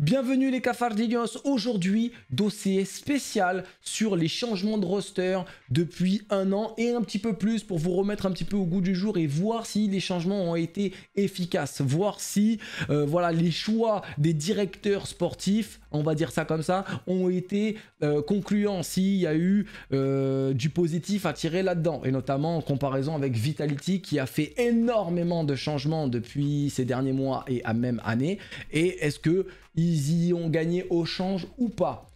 Bienvenue les Cafardillos, aujourd'hui dossier spécial sur les changements de roster depuis un an et un petit peu plus pour vous remettre un petit peu au goût du jour et voir si les changements ont été efficaces, voir si euh, voilà, les choix des directeurs sportifs, on va dire ça comme ça, ont été euh, concluants, s'il y a eu euh, du positif à tirer là-dedans et notamment en comparaison avec Vitality qui a fait énormément de changements depuis ces derniers mois et à même année et est-ce que ils y ont gagné au change ou pas.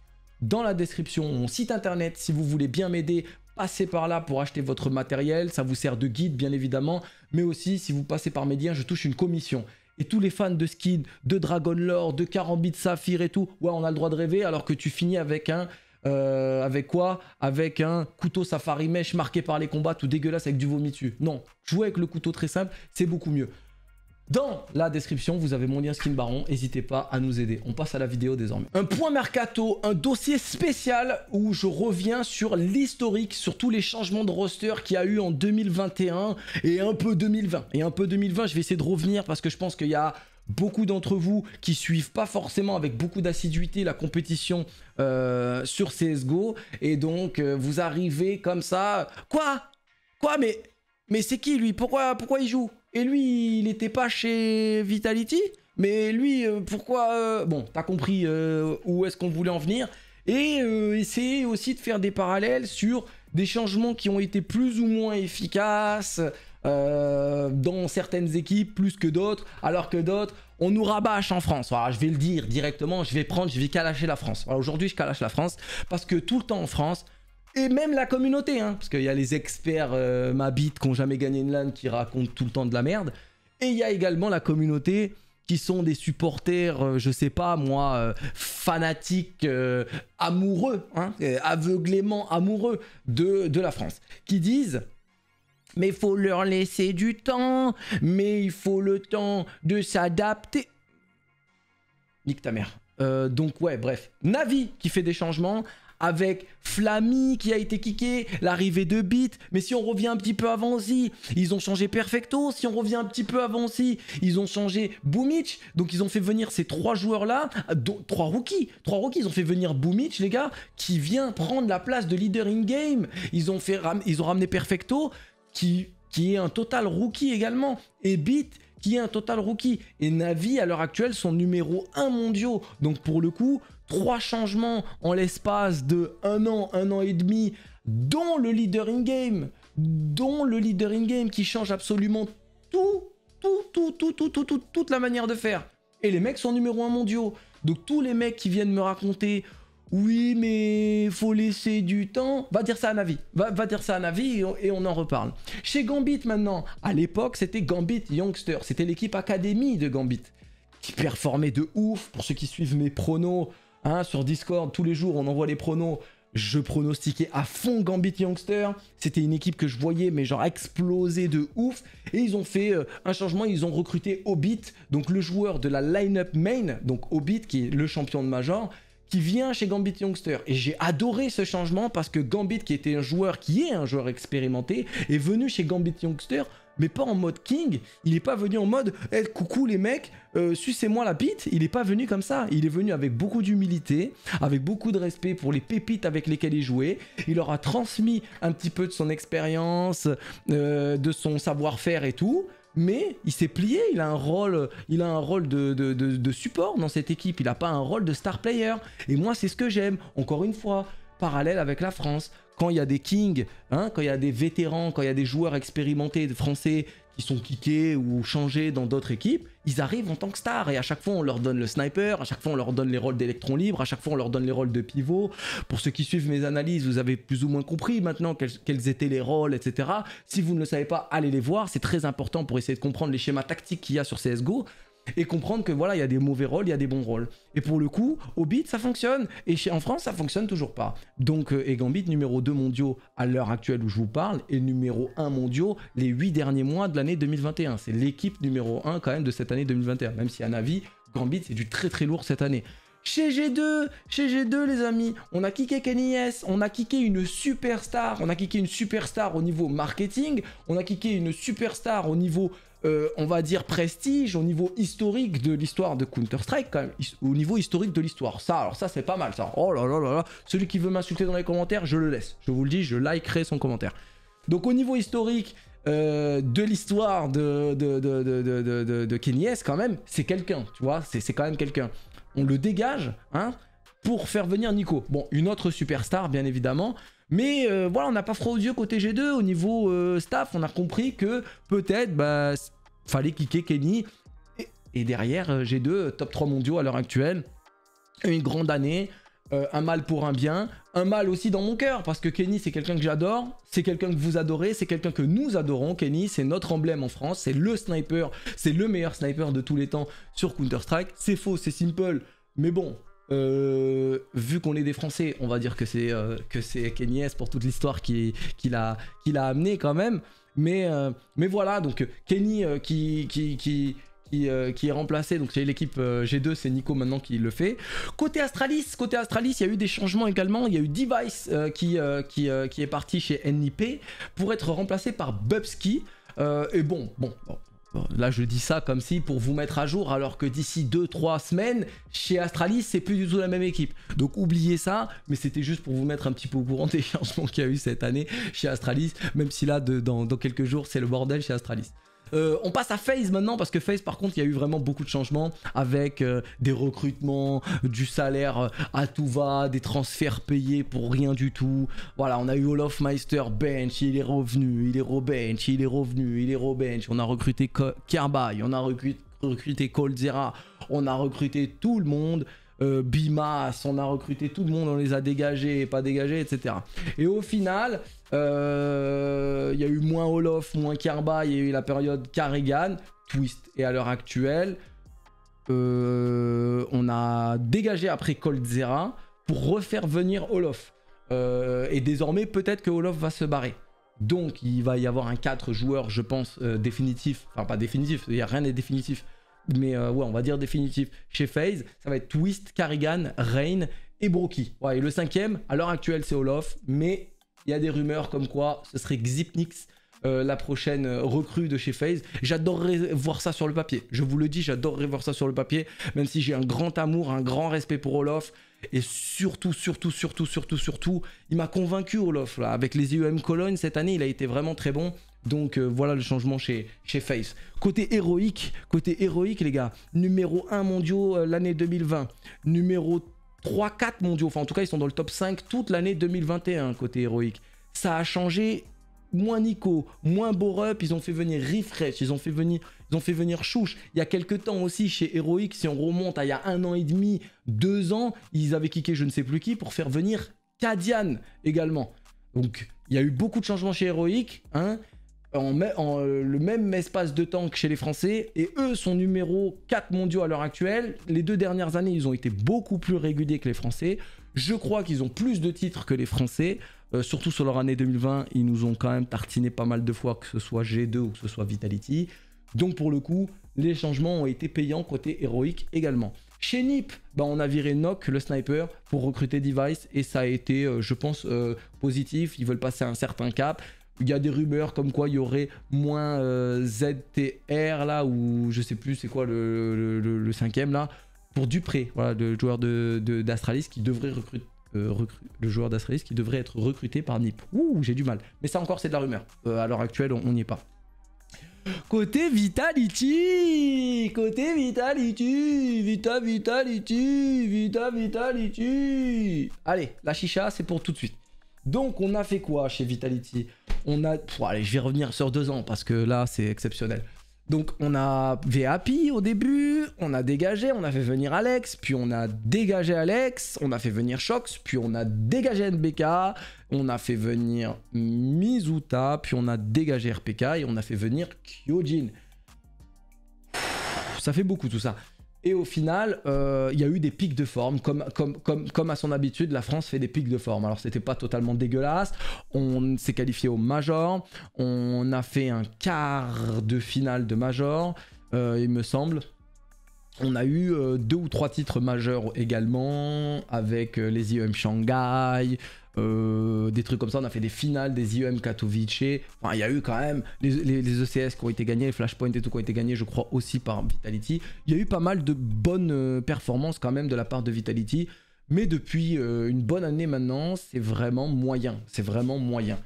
Dans la description, mon site internet, si vous voulez bien m'aider, passez par là pour acheter votre matériel, ça vous sert de guide bien évidemment, mais aussi si vous passez par mes je touche une commission. Et tous les fans de Skid, de Dragon Lore, de de Saphir et tout, ouais, on a le droit de rêver alors que tu finis avec un euh, avec quoi Avec un couteau safari mèche marqué par les combats tout dégueulasse avec du vomi dessus. Non, jouer avec le couteau très simple, c'est beaucoup mieux. Dans la description, vous avez mon lien Skin Baron, n'hésitez pas à nous aider. On passe à la vidéo désormais. Un point mercato, un dossier spécial où je reviens sur l'historique, sur tous les changements de roster qu'il y a eu en 2021 et un peu 2020. Et un peu 2020, je vais essayer de revenir parce que je pense qu'il y a beaucoup d'entre vous qui suivent pas forcément avec beaucoup d'assiduité la compétition euh, sur CSGO et donc euh, vous arrivez comme ça, quoi Quoi mais mais c'est qui lui pourquoi, pourquoi il joue Et lui, il n'était pas chez Vitality Mais lui, euh, pourquoi euh, Bon, t'as compris euh, où est-ce qu'on voulait en venir. Et essayer aussi de faire des parallèles sur des changements qui ont été plus ou moins efficaces dans certaines équipes, plus que d'autres, alors que d'autres, on nous rabâche en France. je vais le dire directement, je vais prendre, je vais calacher la France. Aujourd'hui, je calache la France parce que tout le temps en France, et même la communauté, hein, parce qu'il y a les experts euh, ma bite qui n'ont jamais gagné une LAN qui racontent tout le temps de la merde. Et il y a également la communauté qui sont des supporters, je euh, je sais pas moi, euh, fanatiques, amoureux, hein, aveuglément amoureux de, de la France, qui disent mais il faut leur laisser du temps, mais il faut le temps de s'adapter. Nique ta mère. donc ouais, bref. Navi qui fait des changements, avec Flammy qui a été kické, l'arrivée de Beat. Mais si on revient un petit peu avant aussi, ils ont changé Perfecto. Si on revient un petit peu avant aussi, ils ont changé Boomich. Donc ils ont fait venir ces trois joueurs-là, trois rookies. Trois rookies, ils ont fait venir Boomich, les gars, qui vient prendre la place de leader in-game. Ils, ont fait ils ont ramené Perfecto, qui, qui est un total rookie également. Et Beat, qui est un total rookie. Et Navi, à l'heure actuelle, sont numéro 1 mondiaux. Donc pour le coup, trois changements en l'espace de un an, un an et demi, dont le leader in-game, dont le leader in-game qui change absolument tout, tout, tout, tout, tout, toute la manière de faire. Et les mecs sont numéro un mondiaux. Donc tous les mecs qui viennent me raconter oui mais faut laisser du temps, va dire ça à Navi, va, va dire ça à Navi et on, et on en reparle. Chez Gambit maintenant, à l'époque c'était Gambit Youngster, c'était l'équipe académie de Gambit qui performait de ouf pour ceux qui suivent mes pronos. Hein, sur Discord, tous les jours, on envoie les pronoms, Je pronostiquais à fond Gambit Youngster. C'était une équipe que je voyais, mais genre exploser de ouf. Et ils ont fait euh, un changement. Ils ont recruté Hobbit, donc le joueur de la line-up main, donc Hobbit, qui est le champion de Major, qui vient chez Gambit Youngster. Et j'ai adoré ce changement parce que Gambit, qui était un joueur qui est un joueur expérimenté, est venu chez Gambit Youngster mais pas en mode king. Il n'est pas venu en mode coucou les mecs, euh, sucez-moi la pite. Il n'est pas venu comme ça. Il est venu avec beaucoup d'humilité, avec beaucoup de respect pour les pépites avec lesquelles il jouait. Il leur a transmis un petit peu de son expérience, euh, de son savoir-faire et tout. Mais il s'est plié, il a un rôle, il a un rôle de support dans cette équipe, il n'a pas un rôle de star player. Et moi, c'est ce que j'aime, encore une fois, parallèle avec la France, quand il y a des kings, hein, quand il y a des vétérans, quand il y a des joueurs expérimentés français qui sont kickés ou changés dans d'autres équipes, ils arrivent en tant que stars et à chaque fois on leur donne le sniper, à chaque fois on leur donne les rôles d'électron libre, à chaque fois on leur donne les rôles de pivot. Pour ceux qui suivent mes analyses, vous avez plus ou moins compris maintenant quels, quels étaient les rôles, etc. Si vous ne le savez pas, allez les voir, c'est très important pour essayer de comprendre les schémas tactiques qu'il y a sur CSGO et comprendre que voilà, il y a des mauvais rôles, il y a des bons rôles. Et pour le coup, au beat, ça fonctionne. Et chez, en France, ça fonctionne toujours pas. Donc, euh, et Gambit, numéro 2 mondiaux à l'heure actuelle où je vous parle, et numéro 1 mondiaux les 8 derniers mois de l'année 2021. C'est l'équipe numéro 1 quand même de cette année 2021. Même si à Navi, Gambit, c'est du très très lourd cette année. Chez G2, chez G2 les amis, on a kické Kenny on a kické une superstar, on a kické une superstar au niveau marketing, on a kické une superstar au niveau euh, on va dire, prestige au niveau historique de l'histoire de Counter-Strike, au niveau historique de l'histoire. Ça, alors ça, c'est pas mal, ça. Oh là là là celui qui veut m'insulter dans les commentaires, je le laisse. Je vous le dis, je likerai son commentaire. Donc au niveau historique euh, de l'histoire de, de, de, quand même, c'est quelqu'un, tu vois, c'est quand même quelqu'un. On le dégage, hein, pour faire venir Nico. Bon, une autre superstar, bien évidemment. Mais euh, voilà, on n'a pas froid aux yeux côté G2. Au niveau euh, staff, on a compris que peut-être, bah, fallait kicker Kenny. Et, derrière, euh, G2, top 3 mondiaux à l'heure actuelle. Une grande année. un mal pour un bien, un mal aussi dans mon cœur, parce que Kenny c'est quelqu'un que j'adore, c'est quelqu'un que vous adorez, c'est quelqu'un que nous adorons, Kenny c'est notre emblème en France, c'est le sniper, c'est le meilleur sniper de tous les temps sur Counter-Strike, c'est faux, c'est simple, mais bon, euh, vu qu'on est des Français, on va dire que c'est euh, que c'est pour toute l'histoire qu'il qui a, amené quand même. Mais, euh, mais voilà, donc Kenny qui, qui, qui, qui, est remplacé, donc c'est l'équipe G2, c'est Nico maintenant qui le fait. Côté Astralis, côté Astralis, il y a eu des changements également. Il y a eu Device qui, qui, qui est parti chez NIP pour être remplacé par Bubsky. et bon, bon Là, je dis ça comme si pour vous mettre à jour, alors que d'ici 2-3 semaines, chez Astralis, c'est plus du tout la même équipe. Donc oubliez ça, mais c'était juste pour vous mettre un petit peu au courant des changements qu'il y a eu cette année chez Astralis, même si là, dans, dans quelques jours, c'est le bordel chez Astralis. Euh, on passe à FaZe maintenant parce que FaZe par contre il y a eu vraiment beaucoup de changements avec euh, des recrutements, du salaire euh, à tout va, des transferts payés pour rien du tout. Voilà, on a eu Olaf Meister, Bench, il est revenu, il est re-bench, il est revenu, il est bench On a recruté Kerbaï, on a recruté, recruté Coldzera, on a recruté tout le monde. Euh, Bimas, on a recruté tout le monde, on les a dégagés et pas dégagés, etc. Et au final, euh, il y a eu moins Olof, moins Kerba, il y a eu la période Carrigan, Twist. Et à l'heure actuelle, euh, on a dégagé après Coldzera pour refaire venir Olof. et désormais, peut-être que Olof va se barrer. Donc, il va y avoir un 4 joueurs, je pense, définitif. Enfin, pas définitif, rien n'est définitif mais euh, ouais, on va dire définitif chez Phase, ça va être Twist, Carrigan, Reign et Broky. Ouais, et le cinquième, à l'heure actuelle, c'est Olof, mais il y a des rumeurs comme quoi ce serait Xipnix. Euh, la prochaine euh, recrue de chez FaZe. J'adorerais voir ça sur le papier. Je vous le dis, j'adorerais voir ça sur le papier, même si j'ai un grand amour, un grand respect pour Olof. Et surtout, surtout, surtout, surtout, surtout, il m'a convaincu Olof. Là. Avec les IEM Cologne cette année, il a été vraiment très bon. Donc euh, voilà le changement chez, chez Face. Côté héroïque, côté héroïque les gars, numéro 1 mondiaux euh, l'année 2020, numéro 3-4 mondiaux, enfin en tout cas ils sont dans le top 5 toute l'année 2021 côté héroïque. Ça a changé, moins Nico, moins Borup, ils ont fait venir Refresh, ils ont fait venir, ils ont fait venir Chouche. Il y a quelques temps aussi chez héroïque... si on remonte à il y a un an et demi, deux ans, ils avaient kické je ne sais plus qui pour faire venir Kadian également. Donc il y a eu beaucoup de changements chez héroïque... hein, en, euh, le même espace de temps que chez les Français. Et eux sont numéro 4 mondiaux à l'heure actuelle. Les deux dernières années, ils ont été beaucoup plus réguliers que les Français. Je crois qu'ils ont plus de titres que les Français. Euh, surtout sur leur année 2020, ils nous ont quand même tartiné pas mal de fois, que ce soit G2 ou que ce soit Vitality. Donc pour le coup, les changements ont été payants côté héroïque également. Chez Nip, bah on a viré Nock, le sniper, pour recruter Device, et ça a été, euh, je pense, positif. Ils veulent passer un certain cap il y a des rumeurs comme quoi il y aurait moins euh, ZTR là, ou je sais plus c'est quoi le, cinquième là, pour Dupré, voilà, le joueur d'Astralis de, d'Astralis qui devrait recruter. Euh, le joueur d'Astralis qui devrait être recruté par NIP. Ouh, j'ai du mal. Mais ça encore, c'est de la rumeur. Euh, à l'heure actuelle, on n'y est pas. Côté Vitality Côté Vitality Vita Vitality Vita Vitality Allez, la chicha, c'est pour tout de suite. Donc on a fait quoi chez Vitality On a... allez, je vais revenir sur deux ans parce que là c'est exceptionnel. Donc on a VAPI au début, on a dégagé, on a fait venir Alex, puis on a dégagé Alex, on a fait venir Shox, puis on a dégagé NBK, on a fait venir Mizuta, puis on a dégagé RPK et on a fait venir Kyojin. Ça fait beaucoup tout ça. Et au final, euh, il y a eu des pics de forme, comme, comme, comme, comme à son habitude, la France fait des pics de forme. Alors ce n'était pas totalement dégueulasse, on s'est qualifié au Major, on a fait un quart de finale de Major, euh, il me semble. On a eu euh, deux ou trois titres majeurs également, avec les IEM Shanghai, euh, des trucs comme ça. On a fait des finales des IEM Katowice. Enfin, il y a eu quand même les, les, ECS e qui ont été gagnés, les Flashpoint et tout qui ont été gagnés, je crois, aussi par Vitality. Il y a eu pas mal de bonnes euh, performances quand même de la part de Vitality. Mais depuis euh, une bonne année maintenant, c'est vraiment moyen. C'est vraiment moyen.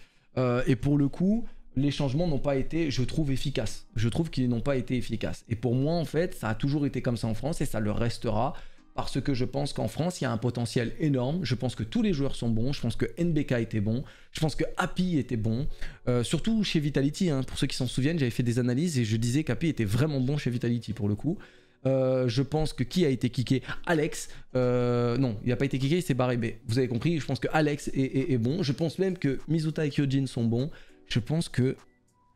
et pour le coup, les changements n'ont pas été, je trouve, efficaces. Je trouve qu'ils n'ont pas été efficaces. Et pour moi, en fait, ça a toujours été comme ça en France et ça le restera parce que je pense qu'en France, il y a un potentiel énorme. Je pense que tous les joueurs sont bons. Je pense que NBK était bon. Je pense que Happy était bon. Euh, surtout chez Vitality, hein. pour ceux qui s'en souviennent, j'avais fait des analyses et je disais qu'Happy était vraiment bon chez Vitality pour le coup. Euh, je pense que qui a été kické Alex. Euh, non, il n'a pas été kické, C'est s'est barré. vous avez compris, je pense que Alex est bon. Je pense même que Mizuta et Kyojin sont bons. Je pense que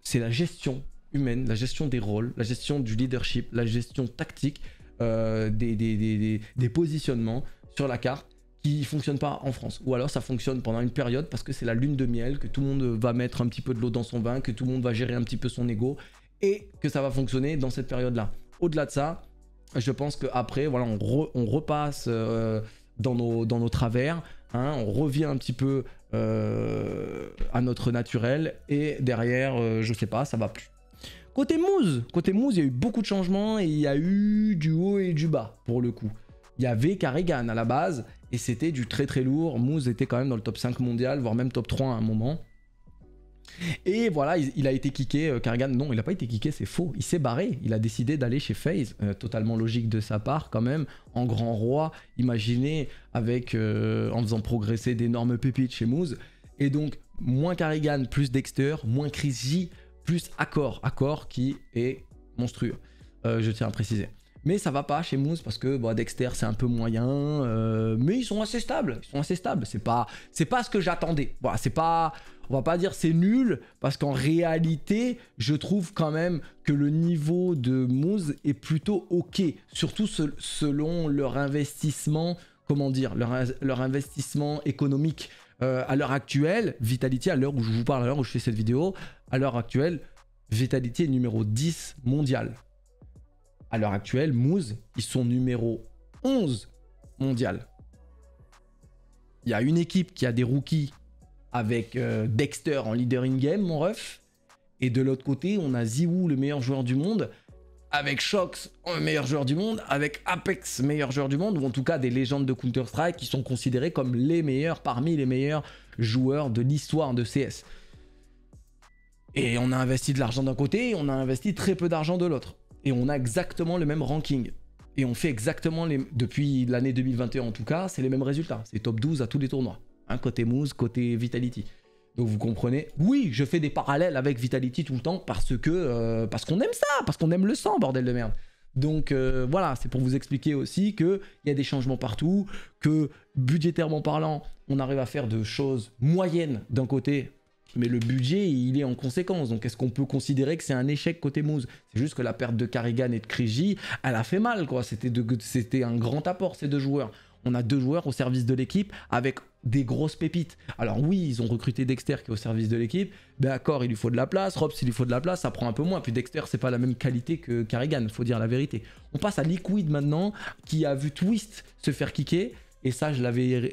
c'est la gestion humaine, la gestion des rôles, la gestion du leadership, la gestion tactique euh, des, des, positionnements sur la carte qui ne fonctionnent pas en France. Ou alors ça fonctionne pendant une période parce que c'est la lune de miel, que tout le monde va mettre un petit peu de l'eau dans son vin, que tout le monde va gérer un petit peu son ego et que ça va fonctionner dans cette période-là. Au-delà de ça, je pense qu'après, voilà, on, repasse euh, dans, nos, dans nos travers, hein, on revient un petit peu euh, à notre naturel et derrière, je sais pas, ça va plus Côté Mouz, côté Mousse, il y a eu beaucoup de changements et il y a eu du haut et du bas pour le coup. Il y avait Carrigan à la base et c'était du très très lourd. Mouz était quand même dans le top 5 mondial, voire même top 3 à un moment. Et voilà, il, a été kické. Euh, Carrigan, non, il n'a pas été kické, c'est faux. Il s'est barré. Il a décidé d'aller chez FaZe. Euh, totalement logique de sa part, quand même. En grand roi, imaginez, avec, euh, en faisant progresser d'énormes pépites chez Mouz. Et donc, moins Carrigan, plus Dexter, moins Chris J, plus accord, accord qui est monstrueux, euh, je tiens à préciser. Mais ça va pas chez Moose parce que bah, Dexter c'est un peu moyen, euh, mais ils sont assez stables, ils sont assez stables. C'est pas, c'est pas ce que j'attendais. Voilà, bah, c'est pas, on va pas dire c'est nul parce qu'en réalité, je trouve quand même que le niveau de Moose est plutôt ok, surtout selon leur investissement, comment dire, leur, leur investissement économique. Euh, à l'heure actuelle, Vitality, à l'heure où je vous parle, à l'heure où je fais cette vidéo, à l'heure actuelle, Vitality est numéro 10 mondial. À l'heure actuelle, Moose, ils sont numéro 11 mondial. Il y a une équipe qui a des rookies avec euh, Dexter en leader in-game, mon ref. Et de l'autre côté, on a Ziwoo, le meilleur joueur du monde, avec Shox, meilleur joueur du monde, avec Apex, meilleur joueur du monde, ou en tout cas des légendes de Counter-Strike qui sont considérées comme les meilleurs parmi les meilleurs joueurs de l'histoire de CS. Et on a investi de l'argent d'un côté et on a investi très peu d'argent de l'autre. Et on a exactement le même ranking. Et on fait exactement les... Depuis l'année 2021 en tout cas, c'est les mêmes résultats. C'est top 12 à tous les tournois. un hein, côté Moose, côté Vitality. Donc vous comprenez Oui, je fais des parallèles avec Vitality tout le temps parce que euh, parce qu'on aime ça, parce qu'on aime le sang, bordel de merde. Donc euh, voilà, c'est pour vous expliquer aussi qu'il y a des changements partout, que budgétairement parlant, on arrive à faire de choses moyennes d'un côté, mais le budget, il est en conséquence. Donc est-ce qu'on peut considérer que c'est un échec côté Moose C'est juste que la perte de Karigan et de Krigi, elle a fait mal, quoi. C'était un grand apport, ces deux joueurs. On a deux joueurs au service de l'équipe avec des grosses pépites. Alors oui, ils ont recruté Dexter qui est au service de l'équipe. D'accord, ben, il lui faut de la place. Robs, il lui faut de la place. Ça prend un peu moins. Puis Dexter, c'est pas la même qualité que Carrigan, faut dire la vérité. On passe à Liquid maintenant, qui a vu Twist se faire kicker. Et ça, je l'avais,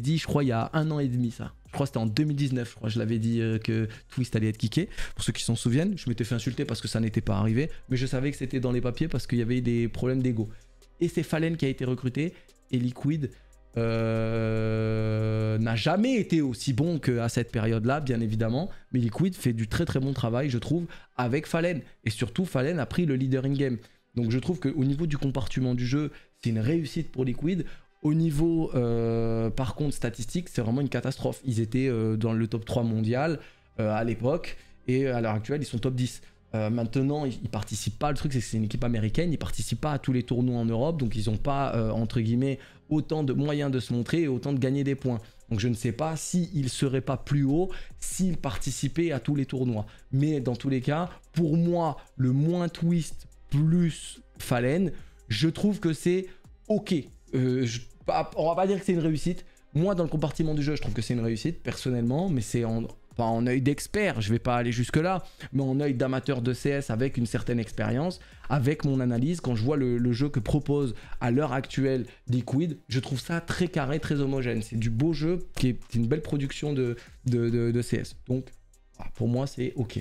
dit, je crois, il y a un an et demi, ça. Je crois que c'était en 2019, je je l'avais dit euh, que Twist allait être kické. Pour ceux qui s'en souviennent, je m'étais fait insulter parce que ça n'était pas arrivé. Mais je savais que c'était dans les papiers parce qu'il y avait des problèmes d'ego. Et c'est Fallen qui a été recruté. Et Liquid, euh, n'a jamais été aussi bon qu'à cette période-là, bien évidemment. Mais Liquid fait du très très bon travail, je trouve, avec Fallen. Et surtout, Fallen a pris le leader in-game. Donc je trouve qu'au niveau du compartiment du jeu, c'est une réussite pour Liquid. Au niveau, euh, par contre, statistique, c'est vraiment une catastrophe. Ils étaient euh, dans le top 3 mondial à l'époque, et à l'heure actuelle, ils sont top 10. Euh, maintenant, ils, participent pas. Le truc, c'est que c'est une équipe américaine. Ils participent pas à tous les tournois en Europe, donc ils n'ont pas euh, entre guillemets autant de moyens de se montrer et autant de gagner des points. Donc je ne sais pas s'ils si ne seraient pas plus haut s'ils participaient à tous les tournois. Mais dans tous les cas, pour moi, le moins twist plus Fallen, je trouve que c'est ok. On euh, ne on va pas dire que c'est une réussite. Moi, dans le compartiment du jeu, je trouve que c'est une réussite personnellement, mais c'est en Enfin, en œil d'expert, je ne vais pas aller jusque-là, mais en œil d'amateur de CS avec une certaine expérience, avec mon analyse, quand je vois le, jeu que propose à l'heure actuelle Liquid, je trouve ça très carré, très homogène. C'est du beau jeu qui est une belle production de, de CS. Donc, pour moi, c'est OK.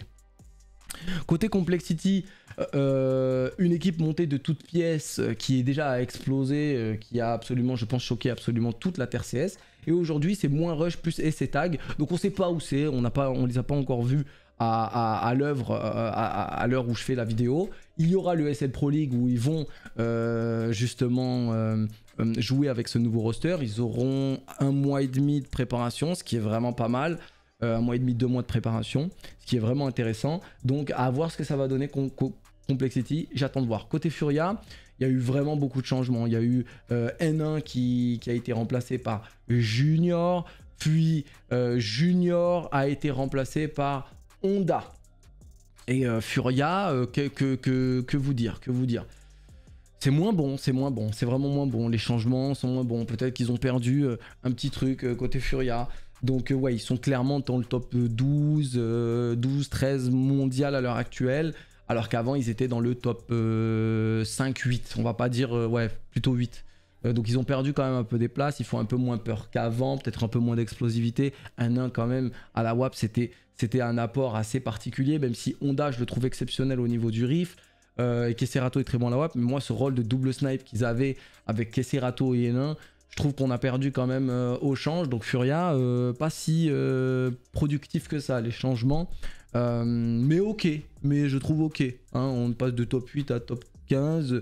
Côté complexity, euh, euh, une équipe montée de toutes pièces euh, qui est déjà à exploser, qui a absolument, je pense, choqué absolument toute la Terre CS. Et aujourd'hui, c'est moins rush plus SC tag. Donc on ne sait pas où c'est, on ne les a pas encore vus à, l'œuvre à l'heure où je fais la vidéo. Il y aura le SL Pro League où ils vont justement jouer avec ce nouveau roster. Ils auront un mois et demi de préparation, ce qui est vraiment pas mal. Euh, un mois et demi, deux mois de préparation, ce qui est vraiment intéressant. Donc à voir ce que ça va donner Complexity, j'attends de voir. Côté Furia, il y a eu vraiment beaucoup de changements. Il y a eu euh, N1 qui, a été remplacé par Junior, puis euh, Junior a été remplacé par Honda. Et Furia, que, que, que, vous dire, que vous dire c'est moins bon, c'est moins bon, c'est vraiment moins bon. Les changements sont moins bons. Peut-être qu'ils ont perdu un petit truc côté Furia. Donc euh, ouais, ils sont clairement dans le top 12, 12, 13 mondial à l'heure actuelle, alors qu'avant ils étaient dans le top 5, euh, 8, on va pas dire, euh, ouais, plutôt 8. donc ils ont perdu quand même un peu des places, ils font un peu moins peur qu'avant, peut-être un peu moins d'explosivité. Un 1 quand même à la WAP, c'était, c'était un apport assez particulier, même si Honda, je le trouve exceptionnel au niveau du riff. et Kesserato est très bon à la WAP, mais moi ce rôle de double snipe qu'ils avaient avec Kesserato et N1, je trouve qu'on a perdu quand même euh, au change. Donc Furia, euh, pas si euh, productif que ça, les changements. mais ok, mais je trouve ok. Hein. on passe de top 8 à top 15.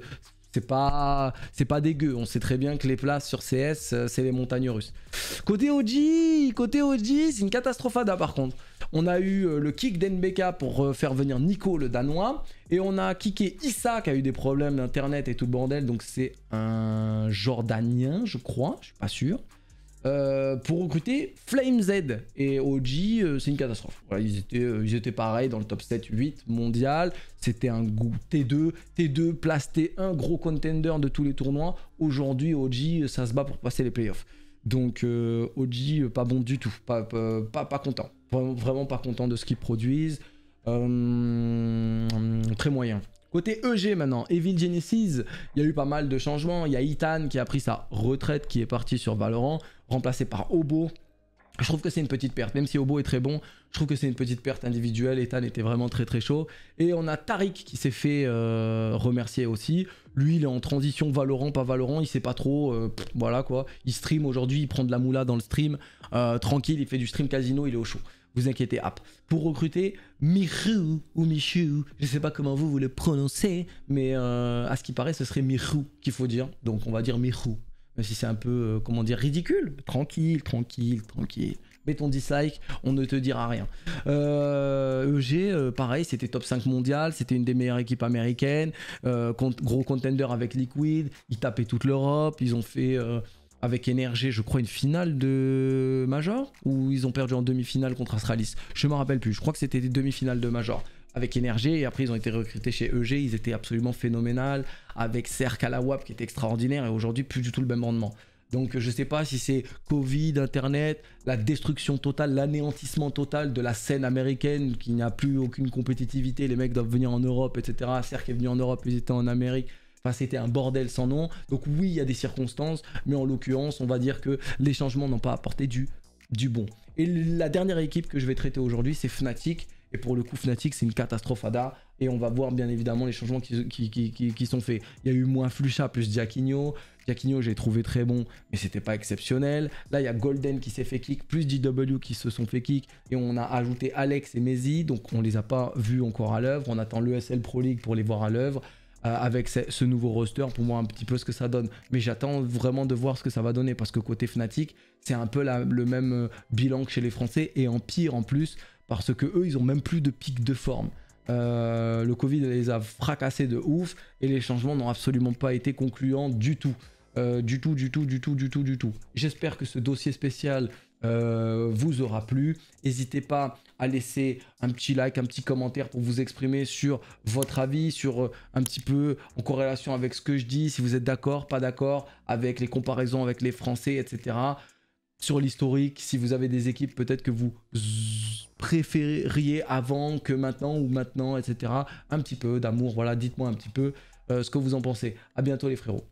C'est pas, c'est pas dégueu. On sait très bien que les places sur CS, c'est les montagnes russes. Côté OG, côté OG, c'est une catastrophe par contre. On a eu euh, le kick d'Enbeka pour euh, faire venir Nico le Danois. Et on a kické Issa qui a eu des problèmes d'internet et tout le bordel. Donc c'est un Jordanien, je crois, je suis pas sûr. Euh, pour recruter Flame Z et OG, c'est une catastrophe. ils, étaient, pareils dans le top 7-8 mondial. C'était un goût T2, T2 place T1, gros contender de tous les tournois. Aujourd'hui, OG, ça se bat pour passer les playoffs. Donc, OG, pas bon du tout, pas, pas content vraiment pas content de ce qu'ils produisent. Euh, très moyen. Côté EG maintenant, Evil Genesis, il y a eu pas mal de changements. Il y a Ethan qui a pris sa retraite, qui est parti sur Valorant, remplacé par Obo. Je trouve que c'est une petite perte, même si Obo est très bon, je trouve que c'est une petite perte individuelle. Ethan était vraiment très très chaud. Et on a Tariq qui s'est fait euh, remercier aussi. Lui, il est en transition Valorant, pas Valorant, il sait pas trop. Euh, voilà quoi. Il stream aujourd'hui, il prend de la moula dans le stream. tranquille, il fait du stream casino, il est au chaud vous inquiétez, hop. Pour recruter Miru ou Michu, je ne sais pas comment vous, vous le prononcez, mais euh, à ce qui paraît, ce serait Miru qu'il faut dire. Donc on va dire Miru. Même si c'est un peu, euh, comment dire, ridicule. Tranquille, tranquille, tranquille. Mets ton dislike, on ne te dira rien. EG, euh, e pareil, c'était top 5 mondial, c'était une des meilleures équipes américaines. gros contender avec Liquid, ils tapaient toute l'Europe, ils ont fait avec NRG, je crois, une finale de Major Ou ils ont perdu en demi-finale contre Astralis Je me rappelle plus, je crois que c'était des demi-finales de Major avec NRG et après ils ont été recrutés chez EG, ils étaient absolument phénoménal avec Serk à la WAP qui était extraordinaire et aujourd'hui plus du tout le même rendement. Donc je ne sais pas si c'est Covid, Internet, la destruction totale, l'anéantissement total de la scène américaine qui n'a plus aucune compétitivité, les mecs doivent venir en Europe, etc. Serk est venu en Europe, ils étaient en Amérique. Enfin, c'était un bordel sans nom. Donc oui, il y a des circonstances, mais en l'occurrence, on va dire que les changements n'ont pas apporté du, du bon. Et la dernière équipe que je vais traiter aujourd'hui, c'est Fnatic. Et pour le coup, Fnatic, c'est une catastrophe ADA. Et on va voir bien évidemment les changements qui, qui, sont faits. Il y a eu moins Flucha plus Giaquinho. Giaquinho, j'ai trouvé très bon, mais c'était pas exceptionnel. Là, il y a Golden qui s'est fait kick, plus DW qui se sont fait kick. Et on a ajouté Alex et Mezi. Donc, on les a pas vus encore à l'œuvre. On attend l'ESL Pro League pour les voir à l'œuvre. Euh, avec ce, nouveau roster pour moi un petit peu ce que ça donne. Mais j'attends vraiment de voir ce que ça va donner parce que côté Fnatic, c'est un peu le même euh, bilan que chez les Français et en pire en plus parce que eux ils ont même plus de pic de forme. Euh, le Covid les a fracassés de ouf et les changements n'ont absolument pas été concluants du tout. du tout, du tout, du tout, du tout, du tout. J'espère que ce dossier spécial euh, vous aura plu. N'hésitez pas à laisser un petit like, un petit commentaire pour vous exprimer sur votre avis, sur euh, un petit peu en corrélation avec ce que je dis, si vous êtes d'accord, pas d'accord, avec les comparaisons avec les Français, etc. Sur l'historique, si vous avez des équipes peut-être que vous préfériez avant que maintenant ou maintenant, etc. Un petit peu d'amour, voilà, dites-moi un petit peu euh, ce que vous en pensez. À bientôt les frérots.